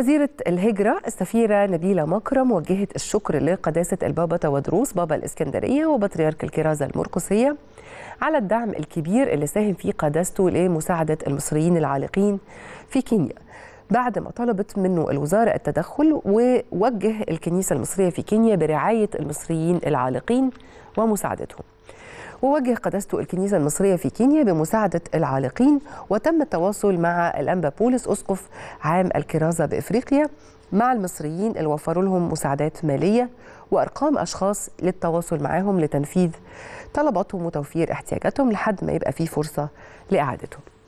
وزيرة الهجرة السفيرة نبيلة مكرم وجهت الشكر لقداسة البابا تودروس بابا الإسكندرية وبطريرك الكرازة المرقسية على الدعم الكبير اللي ساهم فيه قداسته لمساعدة المصريين العالقين في كينيا بعد ما طلبت منه الوزارة التدخل ووجه الكنيسة المصرية في كينيا برعاية المصريين العالقين ومساعدتهم ووجه قداسته الكنيسة المصرية في كينيا بمساعدة العالقين وتم التواصل مع الأنبا بولس أسقف عام الكرازة بإفريقيا مع المصريين اللي وفروا لهم مساعدات مالية وأرقام أشخاص للتواصل معهم لتنفيذ طلباتهم وتوفير احتياجاتهم لحد ما يبقى في فرصة لإعادتهم